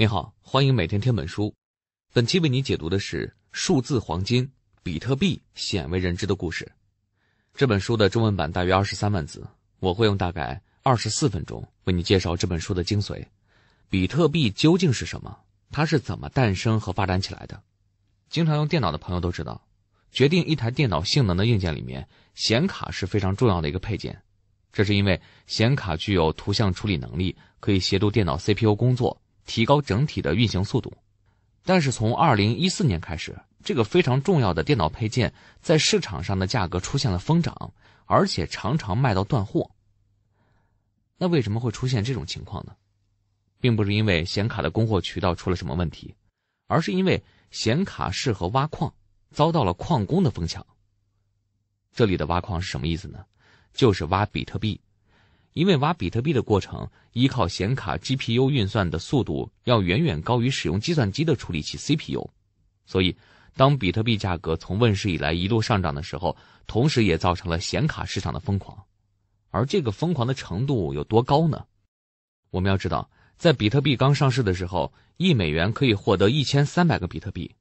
你好，欢迎每天听本书。本期为你解读的是《数字黄金：比特币鲜为人知的故事》。这本书的中文版大约二十三万字，我会用大概二十四分钟为你介绍这本书的精髓。比特币究竟是什么？它是怎么诞生和发展起来的？经常用电脑的朋友都知道，决定一台电脑性能的硬件里面，显卡是非常重要的一个配件。这是因为显卡具有图像处理能力，可以协助电脑 CPU 工作。提高整体的运行速度，但是从二零一四年开始，这个非常重要的电脑配件在市场上的价格出现了疯涨，而且常常卖到断货。那为什么会出现这种情况呢？并不是因为显卡的供货渠道出了什么问题，而是因为显卡适合挖矿，遭到了矿工的疯抢。这里的挖矿是什么意思呢？就是挖比特币。因为挖比特币的过程依靠显卡 GPU 运算的速度要远远高于使用计算机的处理器 CPU，所以当比特币价格从问世以来一路上涨的时候，同时也造成了显卡市场的疯狂。而这个疯狂的程度有多高呢？我们要知道，在比特币刚上市的时候，一美元可以获得一千三百个比特币，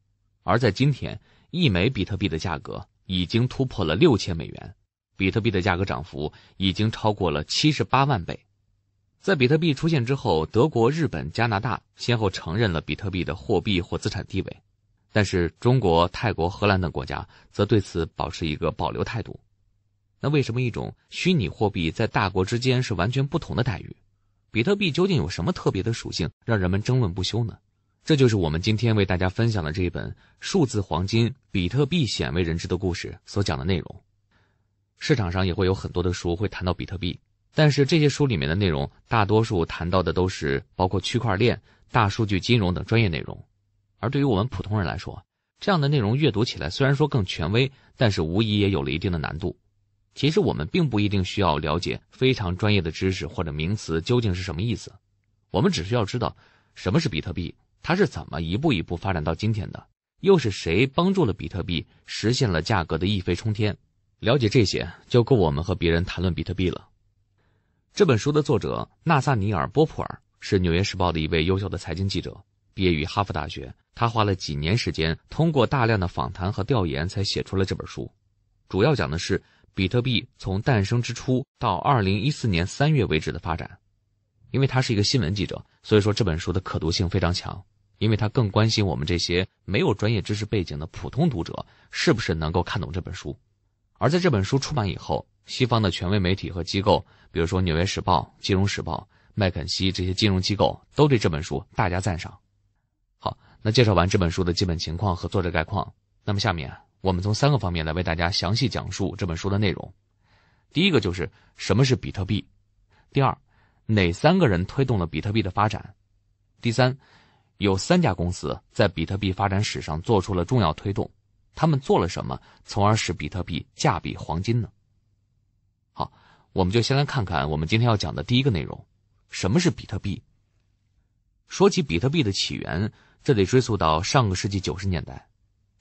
而在今天，一枚比特币的价格已经突破了六千美元。比特币的价格涨幅已经超过了七十八万倍。在比特币出现之后，德国、日本、加拿大先后承认了比特币的货币或资产地位，但是中国、泰国、荷兰等国家则对此保持一个保留态度。那为什么一种虚拟货币在大国之间是完全不同的待遇？比特币究竟有什么特别的属性让人们争论不休呢？这就是我们今天为大家分享的这一本《数字黄金：比特币鲜为人知的故事》所讲的内容。市场上也会有很多的书会谈到比特币，但是这些书里面的内容大多数谈到的都是包括区块链、大数据、金融等专业内容，而对于我们普通人来说，这样的内容阅读起来虽然说更权威，但是无疑也有了一定的难度。其实我们并不一定需要了解非常专业的知识或者名词究竟是什么意思，我们只需要知道什么是比特币，它是怎么一步一步发展到今天的，又是谁帮助了比特币实现了价格的一飞冲天。了解这些就够我们和别人谈论比特币了。这本书的作者纳萨尼尔·波普尔是《纽约时报》的一位优秀的财经记者，毕业于哈佛大学。他花了几年时间，通过大量的访谈和调研，才写出了这本书。主要讲的是比特币从诞生之初到二零一四年三月为止的发展。因为他是一个新闻记者，所以说这本书的可读性非常强。因为他更关心我们这些没有专业知识背景的普通读者是不是能够看懂这本书。而在这本书出版以后，西方的权威媒体和机构，比如说《纽约时报》《金融时报》、麦肯锡这些金融机构，都对这本书大加赞赏。好，那介绍完这本书的基本情况和作者概况，那么下面我们从三个方面来为大家详细讲述这本书的内容。第一个就是什么是比特币；第二，哪三个人推动了比特币的发展；第三，有三家公司在比特币发展史上做出了重要推动。他们做了什么，从而使比特币价比黄金呢？好，我们就先来看看我们今天要讲的第一个内容：什么是比特币？说起比特币的起源，这得追溯到上个世纪九十年代。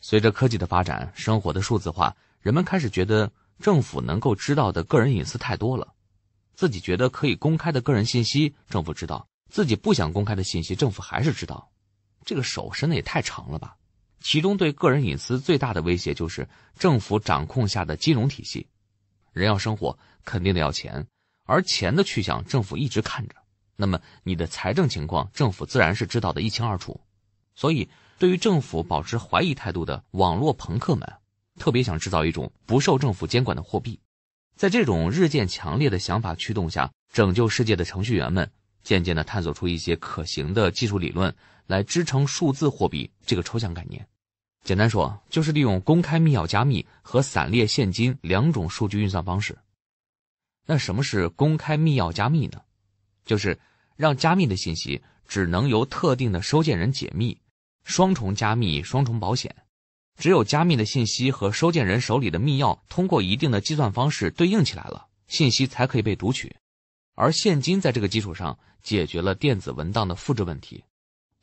随着科技的发展，生活的数字化，人们开始觉得政府能够知道的个人隐私太多了。自己觉得可以公开的个人信息，政府知道；自己不想公开的信息，政府还是知道。这个手伸的也太长了吧！其中对个人隐私最大的威胁就是政府掌控下的金融体系。人要生活，肯定得要钱，而钱的去向政府一直看着，那么你的财政情况政府自然是知道的一清二楚。所以，对于政府保持怀疑态度的网络朋克们，特别想制造一种不受政府监管的货币。在这种日渐强烈的想法驱动下，拯救世界的程序员们渐渐地探索出一些可行的技术理论来支撑数字货币这个抽象概念。简单说，就是利用公开密钥加密和散列现金两种数据运算方式。那什么是公开密钥加密呢？就是让加密的信息只能由特定的收件人解密，双重加密、双重保险。只有加密的信息和收件人手里的密钥通过一定的计算方式对应起来了，信息才可以被读取。而现金在这个基础上解决了电子文档的复制问题。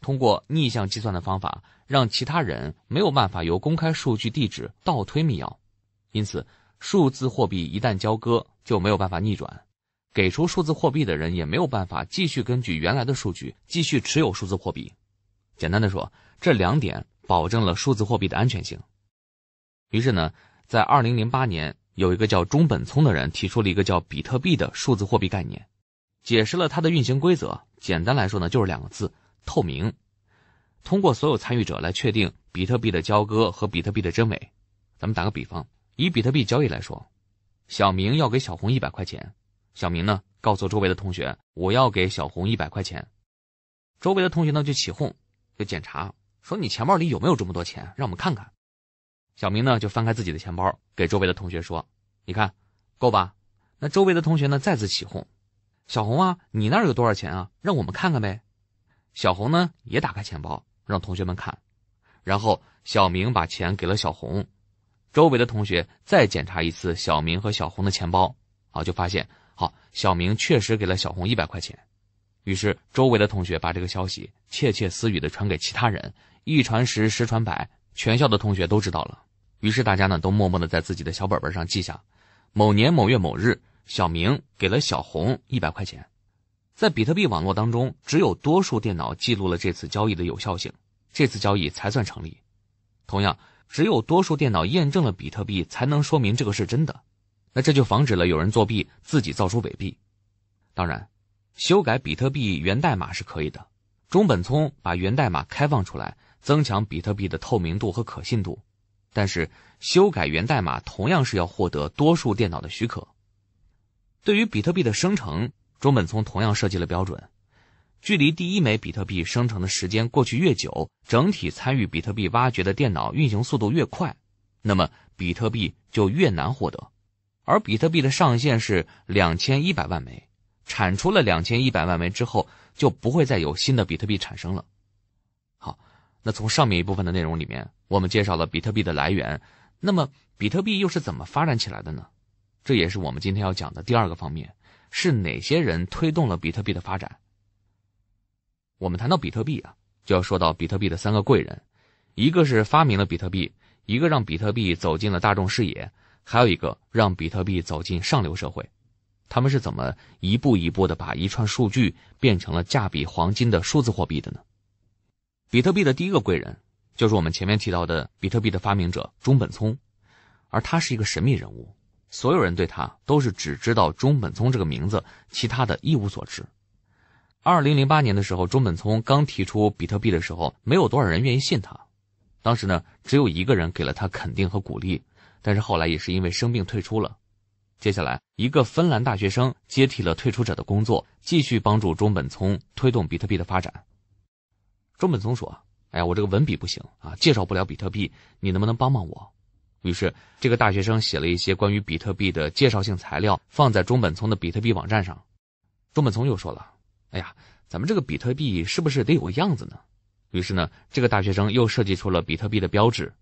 通过逆向计算的方法，让其他人没有办法由公开数据地址倒推密钥，因此数字货币一旦交割就没有办法逆转，给出数字货币的人也没有办法继续根据原来的数据继续持有数字货币。简单的说，这两点保证了数字货币的安全性。于是呢，在二零零八年，有一个叫中本聪的人提出了一个叫比特币的数字货币概念，解释了它的运行规则。简单来说呢，就是两个字。透明，通过所有参与者来确定比特币的交割和比特币的真伪。咱们打个比方，以比特币交易来说，小明要给小红一百块钱，小明呢告诉周围的同学：“我要给小红一百块钱。”周围的同学呢就起哄，就检查说：“你钱包里有没有这么多钱？让我们看看。”小明呢就翻开自己的钱包，给周围的同学说：“你看，够吧？”那周围的同学呢再次起哄：“小红啊，你那儿有多少钱啊？让我们看看呗。”小红呢也打开钱包让同学们看，然后小明把钱给了小红，周围的同学再检查一次小明和小红的钱包，啊，就发现好小明确实给了小红一百块钱，于是周围的同学把这个消息窃窃私语的传给其他人，一传十，十传百，全校的同学都知道了。于是大家呢都默默的在自己的小本本上记下，某年某月某日，小明给了小红一百块钱。在比特币网络当中，只有多数电脑记录了这次交易的有效性，这次交易才算成立。同样，只有多数电脑验证了比特币，才能说明这个是真的。那这就防止了有人作弊，自己造出伪币。当然，修改比特币源代码是可以的。中本聪把源代码开放出来，增强比特币的透明度和可信度。但是，修改源代码同样是要获得多数电脑的许可。对于比特币的生成。中本聪同样设计了标准，距离第一枚比特币生成的时间过去越久，整体参与比特币挖掘的电脑运行速度越快，那么比特币就越难获得。而比特币的上限是两千一百万枚，产出了两千一百万枚之后，就不会再有新的比特币产生了。好，那从上面一部分的内容里面，我们介绍了比特币的来源，那么比特币又是怎么发展起来的呢？这也是我们今天要讲的第二个方面。是哪些人推动了比特币的发展？我们谈到比特币啊，就要说到比特币的三个贵人，一个是发明了比特币，一个让比特币走进了大众视野，还有一个让比特币走进上流社会。他们是怎么一步一步的把一串数据变成了价比黄金的数字货币的呢？比特币的第一个贵人就是我们前面提到的比特币的发明者中本聪，而他是一个神秘人物。所有人对他都是只知道中本聪这个名字，其他的一无所知。二零零八年的时候，中本聪刚提出比特币的时候，没有多少人愿意信他。当时呢，只有一个人给了他肯定和鼓励，但是后来也是因为生病退出了。接下来，一个芬兰大学生接替了退出者的工作，继续帮助中本聪推动比特币的发展。中本聪说：“哎呀，我这个文笔不行啊，介绍不了比特币，你能不能帮帮我？”于是，这个大学生写了一些关于比特币的介绍性材料，放在中本聪的比特币网站上。中本聪又说了：“哎呀，咱们这个比特币是不是得有个样子呢？”于是呢，这个大学生又设计出了比特币的标志。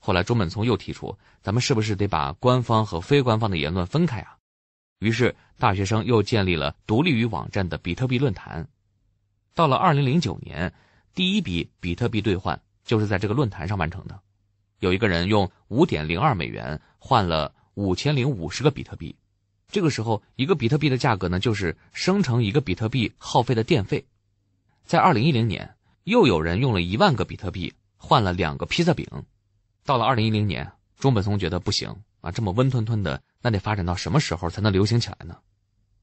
后来，中本聪又提出：“咱们是不是得把官方和非官方的言论分开啊？”于是，大学生又建立了独立于网站的比特币论坛。到了二零零九年，第一笔比特币兑换就是在这个论坛上完成的。有一个人用五点零二美元换了五千零五十个比特币，这个时候一个比特币的价格呢，就是生成一个比特币耗费的电费。在二零一零年，又有人用了一万个比特币换了两个披萨饼。到了二零一零年，中本聪觉得不行啊，这么温吞吞的，那得发展到什么时候才能流行起来呢？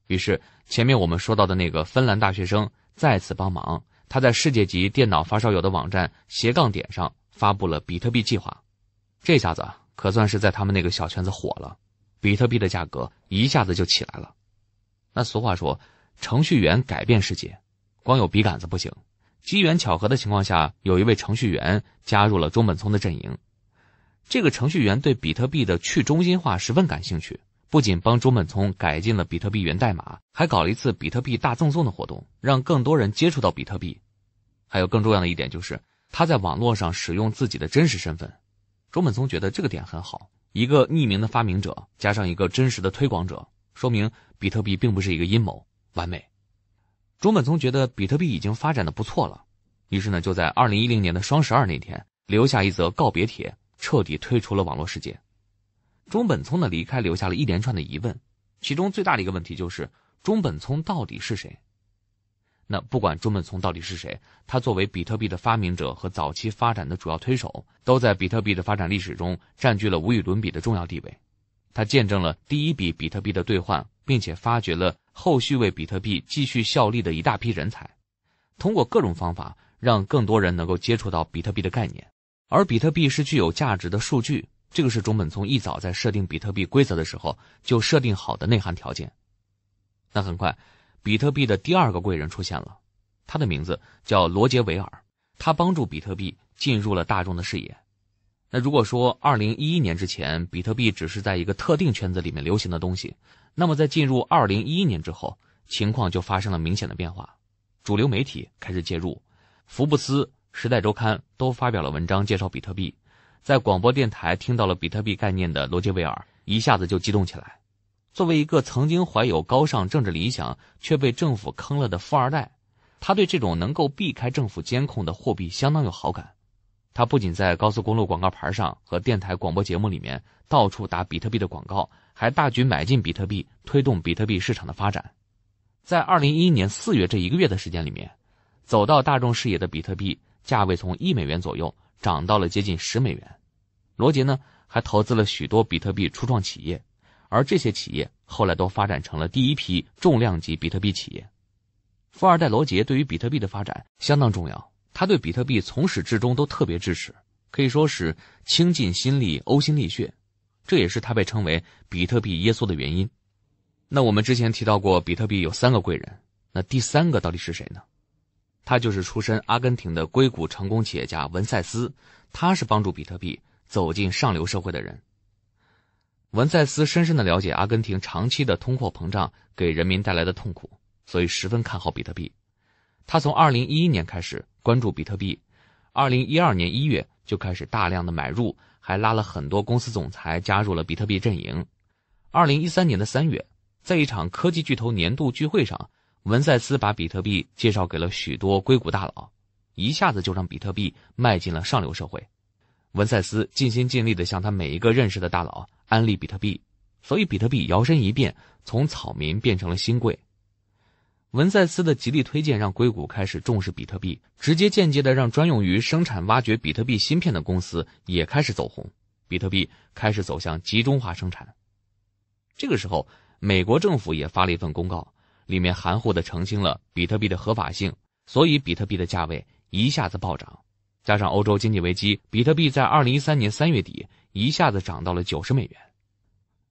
于是前面我们说到的那个芬兰大学生再次帮忙，他在世界级电脑发烧友的网站斜杠点上发布了比特币计划。这下子可算是在他们那个小圈子火了，比特币的价格一下子就起来了。那俗话说，程序员改变世界，光有笔杆子不行。机缘巧合的情况下，有一位程序员加入了中本聪的阵营。这个程序员对比特币的去中心化十分感兴趣，不仅帮中本聪改进了比特币源代码，还搞了一次比特币大赠送的活动，让更多人接触到比特币。还有更重要的一点就是，他在网络上使用自己的真实身份。中本聪觉得这个点很好，一个匿名的发明者加上一个真实的推广者，说明比特币并不是一个阴谋，完美。中本聪觉得比特币已经发展的不错了，于是呢就在二零一零年的双十二那天留下一则告别帖，彻底退出了网络世界。中本聪的离开留下了一连串的疑问，其中最大的一个问题就是中本聪到底是谁？那不管中本聪到底是谁，他作为比特币的发明者和早期发展的主要推手，都在比特币的发展历史中占据了无与伦比的重要地位。他见证了第一笔比特币的兑换，并且发掘了后续为比特币继续效力的一大批人才，通过各种方法让更多人能够接触到比特币的概念。而比特币是具有价值的数据，这个是中本聪一早在设定比特币规则的时候就设定好的内涵条件。那很快。比特币的第二个贵人出现了，他的名字叫罗杰·韦尔，他帮助比特币进入了大众的视野。那如果说2011年之前，比特币只是在一个特定圈子里面流行的东西，那么在进入2011年之后，情况就发生了明显的变化，主流媒体开始介入，福布斯、时代周刊都发表了文章介绍比特币，在广播电台听到了比特币概念的罗杰·韦尔一下子就激动起来。作为一个曾经怀有高尚政治理想却被政府坑了的富二代，他对这种能够避开政府监控的货币相当有好感。他不仅在高速公路广告牌上和电台广播节目里面到处打比特币的广告，还大举买进比特币，推动比特币市场的发展。在2011年4月这一个月的时间里面，走到大众视野的比特币价位从一美元左右涨到了接近十美元。罗杰呢还投资了许多比特币初创企业。而这些企业后来都发展成了第一批重量级比特币企业。富二代罗杰对于比特币的发展相当重要，他对比特币从始至终都特别支持，可以说是倾尽心力、呕心沥血。这也是他被称为“比特币耶稣”的原因。那我们之前提到过，比特币有三个贵人，那第三个到底是谁呢？他就是出身阿根廷的硅谷成功企业家文塞斯，他是帮助比特币走进上流社会的人。文塞斯深深的了解阿根廷长期的通货膨胀给人民带来的痛苦，所以十分看好比特币。他从二零一一年开始关注比特币，二零一二年一月就开始大量的买入，还拉了很多公司总裁加入了比特币阵营。二零一三年的三月，在一场科技巨头年度聚会上，文塞斯把比特币介绍给了许多硅谷大佬，一下子就让比特币迈进了上流社会。文塞斯尽心尽力的向他每一个认识的大佬。安利比特币，所以比特币摇身一变，从草民变成了新贵。文赛斯的极力推荐让硅谷开始重视比特币，直接间接的让专用于生产挖掘比特币芯片的公司也开始走红。比特币开始走向集中化生产。这个时候，美国政府也发了一份公告，里面含糊的澄清了比特币的合法性，所以比特币的价位一下子暴涨。加上欧洲经济危机，比特币在二零一三年三月底一下子涨到了九十美元。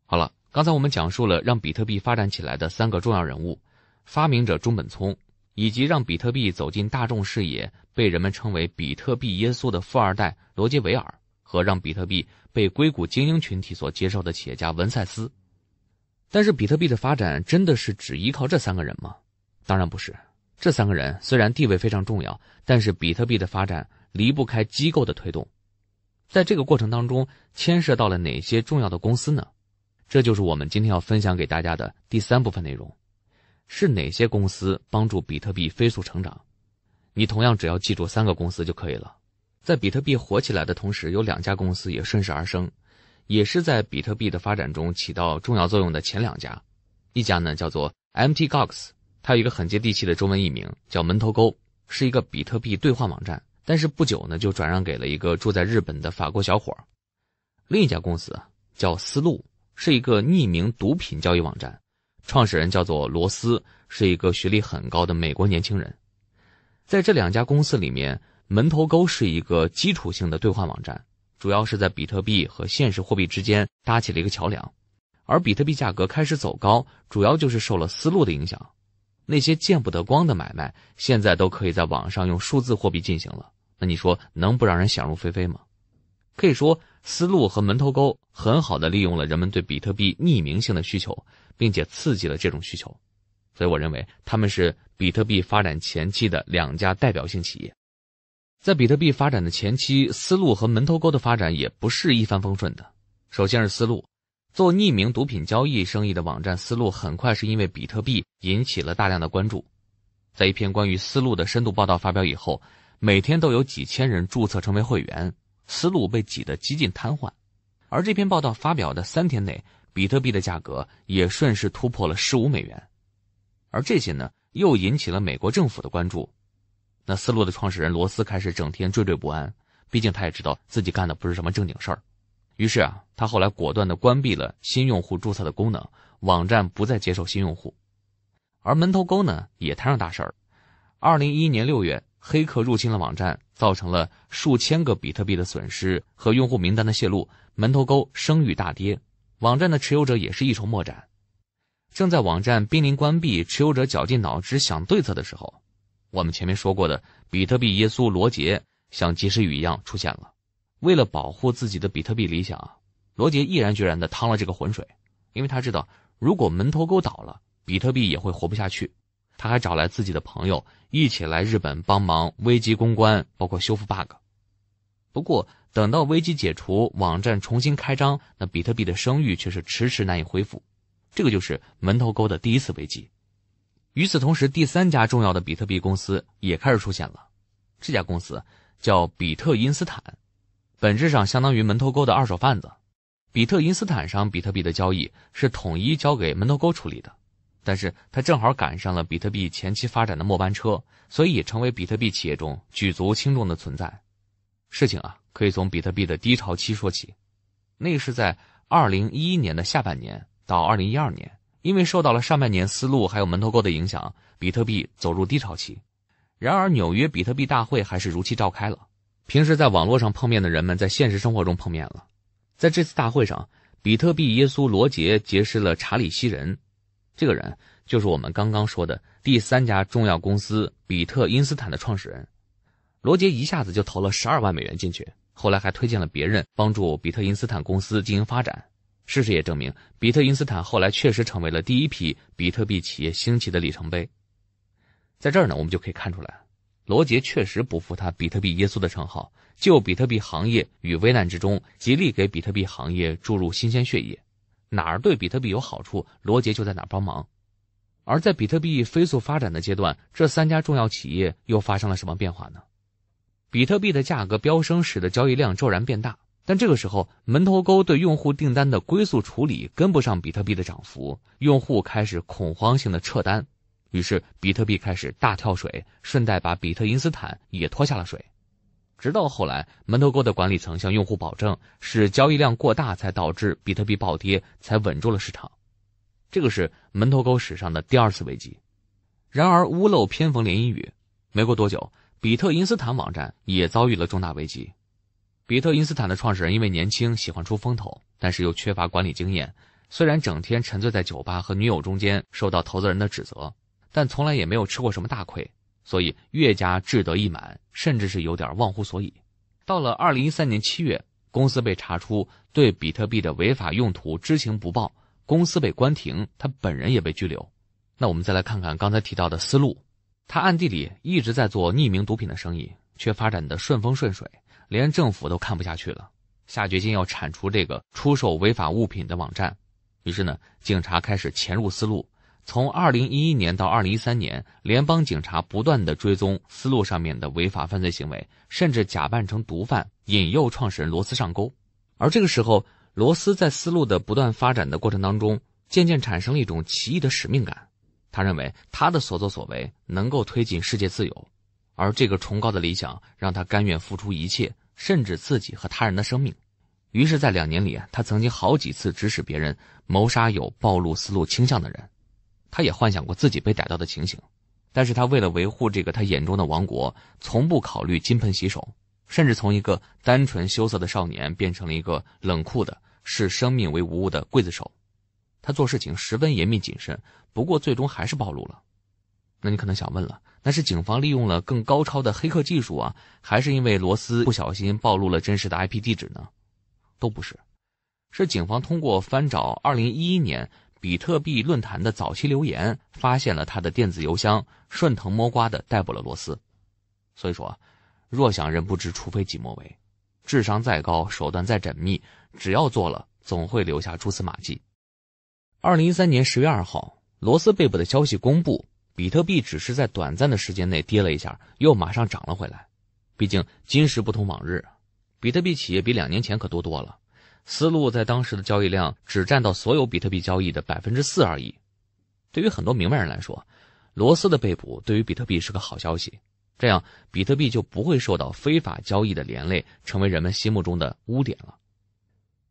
好了，刚才我们讲述了让比特币发展起来的三个重要人物：发明者中本聪，以及让比特币走进大众视野、被人们称为“比特币耶稣”的富二代罗杰·维尔，和让比特币被硅谷精英群体所接受的企业家文赛斯。但是，比特币的发展真的是只依靠这三个人吗？当然不是。这三个人虽然地位非常重要，但是比特币的发展。离不开机构的推动，在这个过程当中牵涉到了哪些重要的公司呢？这就是我们今天要分享给大家的第三部分内容，是哪些公司帮助比特币飞速成长？你同样只要记住三个公司就可以了。在比特币火起来的同时，有两家公司也顺势而生，也是在比特币的发展中起到重要作用的前两家，一家呢叫做 MtGox，它有一个很接地气的中文译名叫门头沟，是一个比特币兑换网站。但是不久呢，就转让给了一个住在日本的法国小伙另一家公司叫思路，是一个匿名毒品交易网站，创始人叫做罗斯，是一个学历很高的美国年轻人。在这两家公司里面，门头沟是一个基础性的兑换网站，主要是在比特币和现实货币之间搭起了一个桥梁。而比特币价格开始走高，主要就是受了思路的影响。那些见不得光的买卖，现在都可以在网上用数字货币进行了。那你说能不让人想入非非吗？可以说，思路和门头沟很好的利用了人们对比特币匿名性的需求，并且刺激了这种需求，所以我认为他们是比特币发展前期的两家代表性企业。在比特币发展的前期，思路和门头沟的发展也不是一帆风顺的。首先是思路，做匿名毒品交易生意的网站思路，很快是因为比特币引起了大量的关注。在一篇关于思路的深度报道发表以后。每天都有几千人注册成为会员，思路被挤得几近瘫痪。而这篇报道发表的三天内，比特币的价格也顺势突破了十五美元。而这些呢，又引起了美国政府的关注。那思路的创始人罗斯开始整天惴惴不安，毕竟他也知道自己干的不是什么正经事儿。于是啊，他后来果断的关闭了新用户注册的功能，网站不再接受新用户。而门头沟呢，也摊上大事儿。二零一一年六月。黑客入侵了网站，造成了数千个比特币的损失和用户名单的泄露，门头沟声誉大跌。网站的持有者也是一筹莫展。正在网站濒临关闭，持有者绞尽脑汁想对策的时候，我们前面说过的比特币耶稣罗杰像及时雨一样出现了。为了保护自己的比特币理想，罗杰毅然决然的趟了这个浑水，因为他知道，如果门头沟倒了，比特币也会活不下去。他还找来自己的朋友一起来日本帮忙危机公关，包括修复 bug。不过等到危机解除，网站重新开张，那比特币的声誉却是迟迟难以恢复。这个就是门头沟的第一次危机。与此同时，第三家重要的比特币公司也开始出现了。这家公司叫比特因斯坦，本质上相当于门头沟的二手贩子。比特因斯坦上比特币的交易是统一交给门头沟处理的。但是他正好赶上了比特币前期发展的末班车，所以也成为比特币企业中举足轻重的存在。事情啊，可以从比特币的低潮期说起，那是在二零一一年的下半年到二零一二年，因为受到了上半年丝路还有门头沟的影响，比特币走入低潮期。然而，纽约比特币大会还是如期召开了。平时在网络上碰面的人们在现实生活中碰面了。在这次大会上，比特币耶稣罗杰结识了查理西人。这个人就是我们刚刚说的第三家重要公司比特因斯坦的创始人罗杰，一下子就投了十二万美元进去，后来还推荐了别人帮助比特因斯坦公司进行发展。事实也证明，比特因斯坦后来确实成为了第一批比特币企业兴起的里程碑。在这儿呢，我们就可以看出来，罗杰确实不负他比特币耶稣的称号，就比特币行业与危难之中，极力给比特币行业注入新鲜血液。哪儿对比特币有好处，罗杰就在哪帮忙。而在比特币飞速发展的阶段，这三家重要企业又发生了什么变化呢？比特币的价格飙升，使得交易量骤然变大。但这个时候，门头沟对用户订单的归宿处理跟不上比特币的涨幅，用户开始恐慌性的撤单，于是比特币开始大跳水，顺带把比特因斯坦也拖下了水。直到后来，门头沟的管理层向用户保证是交易量过大才导致比特币暴跌，才稳住了市场。这个是门头沟史上的第二次危机。然而，屋漏偏逢连阴雨，没过多久，比特因斯坦网站也遭遇了重大危机。比特因斯坦的创始人因为年轻喜欢出风头，但是又缺乏管理经验，虽然整天沉醉在酒吧和女友中间，受到投资人的指责，但从来也没有吃过什么大亏。所以，越加志得意满，甚至是有点忘乎所以。到了二零一三年七月，公司被查出对比特币的违法用途知情不报，公司被关停，他本人也被拘留。那我们再来看看刚才提到的思路，他暗地里一直在做匿名毒品的生意，却发展的顺风顺水，连政府都看不下去了，下决心要铲除这个出售违法物品的网站。于是呢，警察开始潜入思路。从二零一一年到二零一三年，联邦警察不断的追踪思路上面的违法犯罪行为，甚至假扮成毒贩引诱创始人罗斯上钩。而这个时候，罗斯在思路的不断发展的过程当中，渐渐产生了一种奇异的使命感。他认为他的所作所为能够推进世界自由，而这个崇高的理想让他甘愿付出一切，甚至自己和他人的生命。于是，在两年里啊，他曾经好几次指使别人谋杀有暴露思路倾向的人。他也幻想过自己被逮到的情形，但是他为了维护这个他眼中的王国，从不考虑金盆洗手，甚至从一个单纯羞涩的少年变成了一个冷酷的视生命为无物的刽子手。他做事情十分严密谨慎，不过最终还是暴露了。那你可能想问了，那是警方利用了更高超的黑客技术啊，还是因为罗斯不小心暴露了真实的 IP 地址呢？都不是，是警方通过翻找二零一一年。比特币论坛的早期留言，发现了他的电子邮箱，顺藤摸瓜的逮捕了罗斯。所以说，若想人不知，除非己莫为。智商再高，手段再缜密，只要做了，总会留下蛛丝马迹。二零一三年十月二号，罗斯被捕的消息公布，比特币只是在短暂的时间内跌了一下，又马上涨了回来。毕竟今时不同往日，比特币企业比两年前可多多了。思路在当时的交易量只占到所有比特币交易的百分之四而已。对于很多明白人来说，罗斯的被捕对于比特币是个好消息，这样比特币就不会受到非法交易的连累，成为人们心目中的污点了。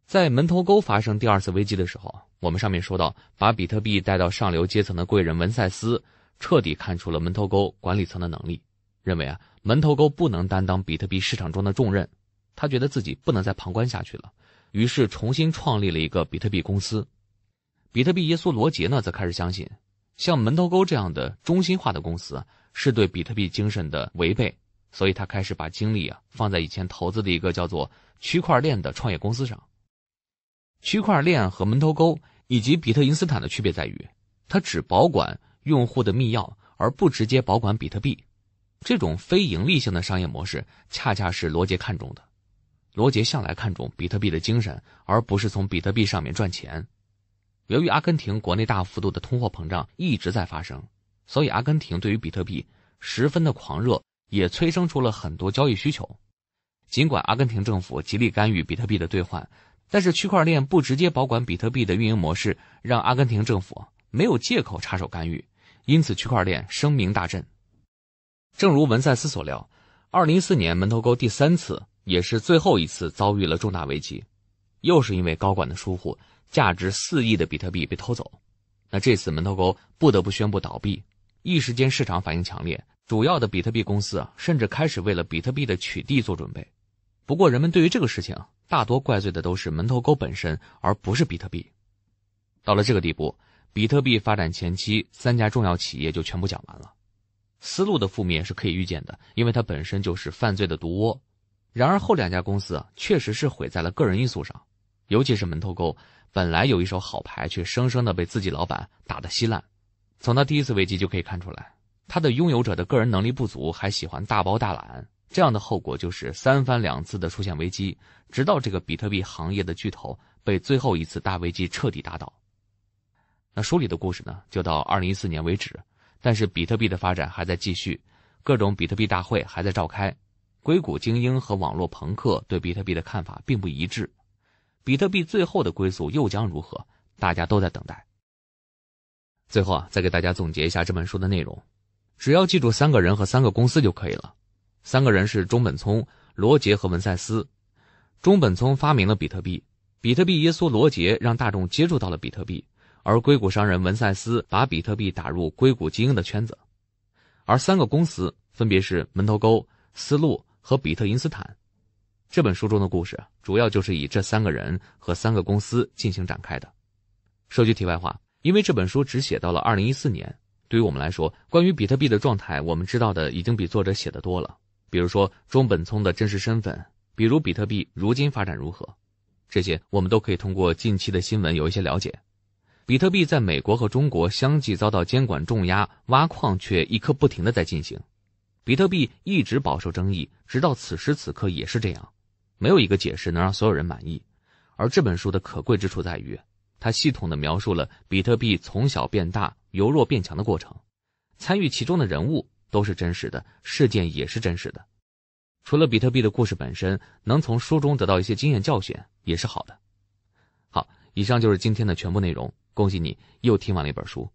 在门头沟发生第二次危机的时候，我们上面说到，把比特币带到上流阶层的贵人文塞斯彻底看出了门头沟管理层的能力，认为啊，门头沟不能担当比特币市场中的重任，他觉得自己不能再旁观下去了。于是重新创立了一个比特币公司，比特币耶稣罗杰呢，则开始相信，像门头沟这样的中心化的公司是对比特币精神的违背，所以他开始把精力啊放在以前投资的一个叫做区块链的创业公司上。区块链和门头沟以及比特因斯坦的区别在于，它只保管用户的密钥，而不直接保管比特币。这种非盈利性的商业模式，恰恰是罗杰看中的。罗杰向来看重比特币的精神，而不是从比特币上面赚钱。由于阿根廷国内大幅度的通货膨胀一直在发生，所以阿根廷对于比特币十分的狂热，也催生出了很多交易需求。尽管阿根廷政府极力干预比特币的兑换，但是区块链不直接保管比特币的运营模式，让阿根廷政府没有借口插手干预。因此，区块链声名大振。正如文塞斯所料，二零一四年门头沟第三次。也是最后一次遭遇了重大危机，又是因为高管的疏忽，价值四亿的比特币被偷走。那这次门头沟不得不宣布倒闭，一时间市场反应强烈，主要的比特币公司啊，甚至开始为了比特币的取缔做准备。不过，人们对于这个事情大多怪罪的都是门头沟本身，而不是比特币。到了这个地步，比特币发展前期三家重要企业就全部讲完了。思路的负面是可以预见的，因为它本身就是犯罪的毒窝。然而后两家公司啊，确实是毁在了个人因素上，尤其是门头沟，本来有一手好牌，却生生的被自己老板打得稀烂。从他第一次危机就可以看出来，他的拥有者的个人能力不足，还喜欢大包大揽，这样的后果就是三番两次的出现危机，直到这个比特币行业的巨头被最后一次大危机彻底打倒。那书里的故事呢，就到二零一四年为止，但是比特币的发展还在继续，各种比特币大会还在召开。硅谷精英和网络朋克对比特币的看法并不一致，比特币最后的归宿又将如何？大家都在等待。最后啊，再给大家总结一下这本书的内容，只要记住三个人和三个公司就可以了。三个人是中本聪、罗杰和文塞斯。中本聪发明了比特币，比特币耶稣罗杰让大众接触到了比特币，而硅谷商人文塞斯把比特币打入硅谷精英的圈子。而三个公司分别是门头沟、思路。和比特因斯坦，这本书中的故事主要就是以这三个人和三个公司进行展开的。说句题外话，因为这本书只写到了2014年，对于我们来说，关于比特币的状态，我们知道的已经比作者写的多了。比如说中本聪的真实身份，比如比特币如今发展如何，这些我们都可以通过近期的新闻有一些了解。比特币在美国和中国相继遭到监管重压，挖矿却一刻不停的在进行。比特币一直饱受争议，直到此时此刻也是这样，没有一个解释能让所有人满意。而这本书的可贵之处在于，它系统的描述了比特币从小变大、由弱变强的过程。参与其中的人物都是真实的，事件也是真实的。除了比特币的故事本身，能从书中得到一些经验教训也是好的。好，以上就是今天的全部内容。恭喜你又听完了一本书。